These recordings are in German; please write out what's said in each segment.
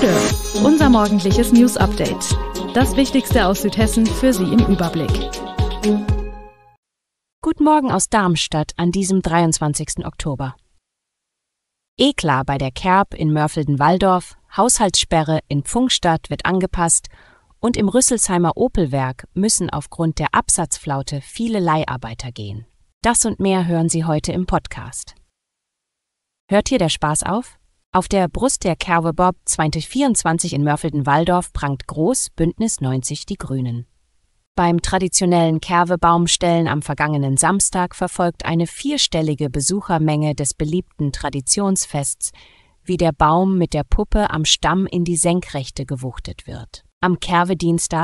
Bude, unser morgendliches News Update. Das Wichtigste aus Südhessen für Sie im Überblick. Guten Morgen aus Darmstadt an diesem 23. Oktober. E-klar bei der Kerb in Mörfelden-Walldorf, Haushaltssperre in Pfungstadt wird angepasst und im Rüsselsheimer Opelwerk müssen aufgrund der Absatzflaute viele Leiharbeiter gehen. Das und mehr hören Sie heute im Podcast. Hört hier der Spaß auf? Auf der Brust der Kerwe Bob 2024 in Mörfelden-Walldorf prangt groß Bündnis 90 Die Grünen. Beim traditionellen Kerwebaumstellen am vergangenen Samstag verfolgt eine vierstellige Besuchermenge des beliebten Traditionsfests, wie der Baum mit der Puppe am Stamm in die Senkrechte gewuchtet wird. Am kerwe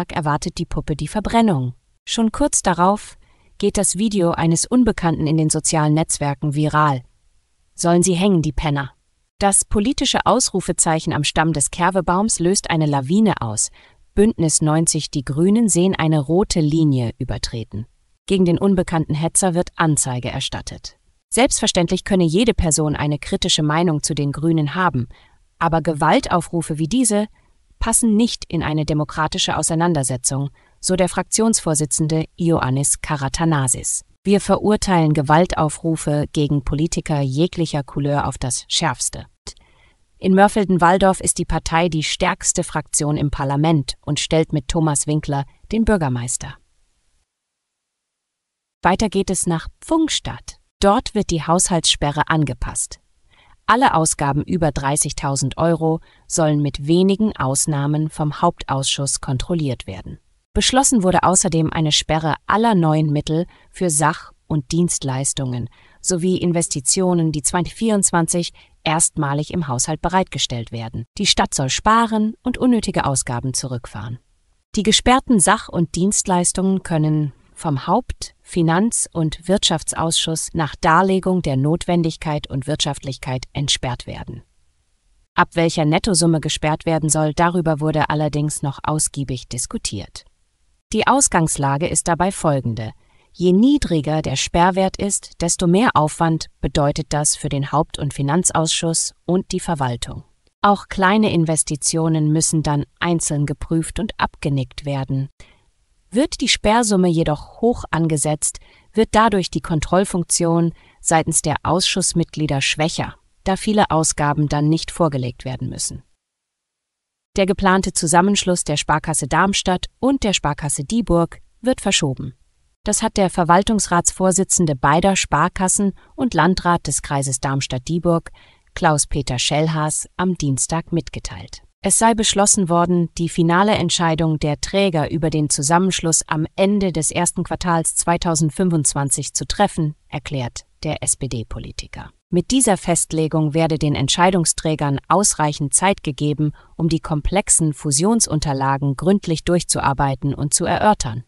erwartet die Puppe die Verbrennung. Schon kurz darauf geht das Video eines Unbekannten in den sozialen Netzwerken viral. Sollen sie hängen, die Penner. Das politische Ausrufezeichen am Stamm des Kerwebaums löst eine Lawine aus. Bündnis 90 Die Grünen sehen eine rote Linie übertreten. Gegen den unbekannten Hetzer wird Anzeige erstattet. Selbstverständlich könne jede Person eine kritische Meinung zu den Grünen haben, aber Gewaltaufrufe wie diese passen nicht in eine demokratische Auseinandersetzung, so der Fraktionsvorsitzende Ioannis Karatanasis. Wir verurteilen Gewaltaufrufe gegen Politiker jeglicher Couleur auf das Schärfste. In Mörfelden-Walldorf ist die Partei die stärkste Fraktion im Parlament und stellt mit Thomas Winkler den Bürgermeister. Weiter geht es nach Pfungstadt. Dort wird die Haushaltssperre angepasst. Alle Ausgaben über 30.000 Euro sollen mit wenigen Ausnahmen vom Hauptausschuss kontrolliert werden. Beschlossen wurde außerdem eine Sperre aller neuen Mittel für Sach- und Dienstleistungen sowie Investitionen, die 2024 erstmalig im Haushalt bereitgestellt werden. Die Stadt soll sparen und unnötige Ausgaben zurückfahren. Die gesperrten Sach- und Dienstleistungen können vom Haupt-, Finanz- und Wirtschaftsausschuss nach Darlegung der Notwendigkeit und Wirtschaftlichkeit entsperrt werden. Ab welcher Nettosumme gesperrt werden soll, darüber wurde allerdings noch ausgiebig diskutiert. Die Ausgangslage ist dabei folgende. Je niedriger der Sperrwert ist, desto mehr Aufwand bedeutet das für den Haupt- und Finanzausschuss und die Verwaltung. Auch kleine Investitionen müssen dann einzeln geprüft und abgenickt werden. Wird die Sperrsumme jedoch hoch angesetzt, wird dadurch die Kontrollfunktion seitens der Ausschussmitglieder schwächer, da viele Ausgaben dann nicht vorgelegt werden müssen. Der geplante Zusammenschluss der Sparkasse Darmstadt und der Sparkasse Dieburg wird verschoben. Das hat der Verwaltungsratsvorsitzende beider Sparkassen und Landrat des Kreises Darmstadt-Dieburg, Klaus-Peter Schellhaas, am Dienstag mitgeteilt. Es sei beschlossen worden, die finale Entscheidung der Träger über den Zusammenschluss am Ende des ersten Quartals 2025 zu treffen, erklärt der SPD-Politiker. Mit dieser Festlegung werde den Entscheidungsträgern ausreichend Zeit gegeben, um die komplexen Fusionsunterlagen gründlich durchzuarbeiten und zu erörtern.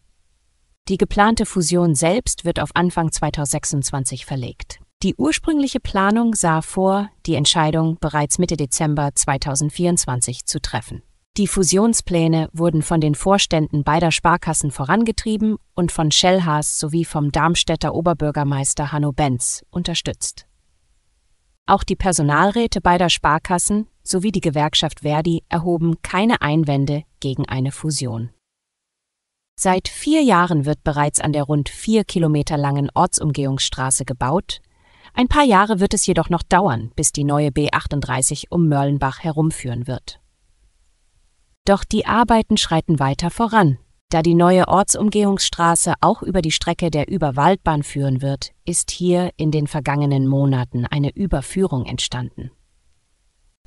Die geplante Fusion selbst wird auf Anfang 2026 verlegt. Die ursprüngliche Planung sah vor, die Entscheidung bereits Mitte Dezember 2024 zu treffen. Die Fusionspläne wurden von den Vorständen beider Sparkassen vorangetrieben und von Schellhaas sowie vom Darmstädter Oberbürgermeister Hanno Benz unterstützt. Auch die Personalräte beider Sparkassen sowie die Gewerkschaft Verdi erhoben keine Einwände gegen eine Fusion. Seit vier Jahren wird bereits an der rund vier Kilometer langen Ortsumgehungsstraße gebaut. Ein paar Jahre wird es jedoch noch dauern, bis die neue B38 um Mörlenbach herumführen wird. Doch die Arbeiten schreiten weiter voran. Da die neue Ortsumgehungsstraße auch über die Strecke der Überwaldbahn führen wird, ist hier in den vergangenen Monaten eine Überführung entstanden.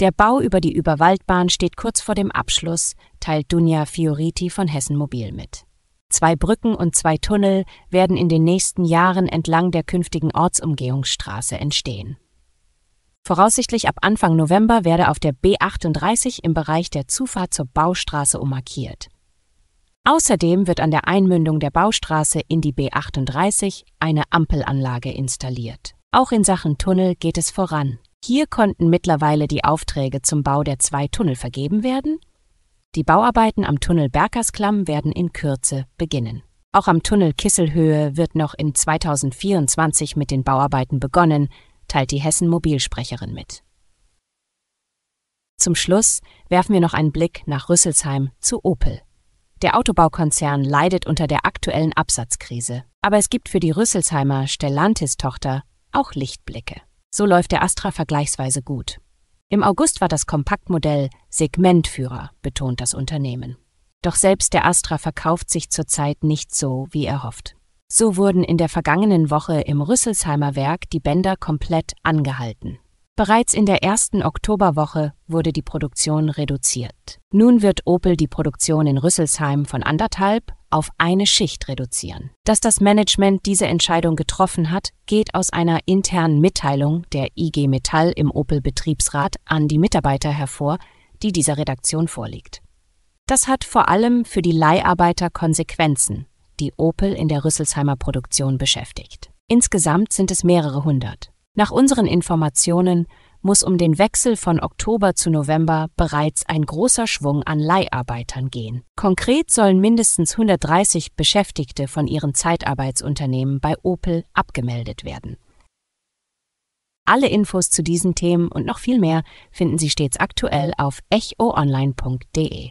Der Bau über die Überwaldbahn steht kurz vor dem Abschluss, teilt Dunja Fioriti von Hessen Mobil mit. Zwei Brücken und zwei Tunnel werden in den nächsten Jahren entlang der künftigen Ortsumgehungsstraße entstehen. Voraussichtlich ab Anfang November werde auf der B38 im Bereich der Zufahrt zur Baustraße ummarkiert. Außerdem wird an der Einmündung der Baustraße in die B38 eine Ampelanlage installiert. Auch in Sachen Tunnel geht es voran. Hier konnten mittlerweile die Aufträge zum Bau der zwei Tunnel vergeben werden. Die Bauarbeiten am Tunnel Berkersklamm werden in Kürze beginnen. Auch am Tunnel Kisselhöhe wird noch in 2024 mit den Bauarbeiten begonnen, teilt die Hessen Mobilsprecherin mit. Zum Schluss werfen wir noch einen Blick nach Rüsselsheim zu Opel. Der Autobaukonzern leidet unter der aktuellen Absatzkrise. Aber es gibt für die Rüsselsheimer Stellantis-Tochter auch Lichtblicke. So läuft der Astra vergleichsweise gut. Im August war das Kompaktmodell Segmentführer, betont das Unternehmen. Doch selbst der Astra verkauft sich zurzeit nicht so, wie erhofft. So wurden in der vergangenen Woche im Rüsselsheimer Werk die Bänder komplett angehalten. Bereits in der ersten Oktoberwoche wurde die Produktion reduziert. Nun wird Opel die Produktion in Rüsselsheim von anderthalb auf eine Schicht reduzieren. Dass das Management diese Entscheidung getroffen hat, geht aus einer internen Mitteilung der IG Metall im Opel-Betriebsrat an die Mitarbeiter hervor, die dieser Redaktion vorliegt. Das hat vor allem für die Leiharbeiter Konsequenzen, die Opel in der Rüsselsheimer Produktion beschäftigt. Insgesamt sind es mehrere hundert. Nach unseren Informationen muss um den Wechsel von Oktober zu November bereits ein großer Schwung an Leiharbeitern gehen. Konkret sollen mindestens 130 Beschäftigte von ihren Zeitarbeitsunternehmen bei Opel abgemeldet werden. Alle Infos zu diesen Themen und noch viel mehr finden Sie stets aktuell auf echoonline.de.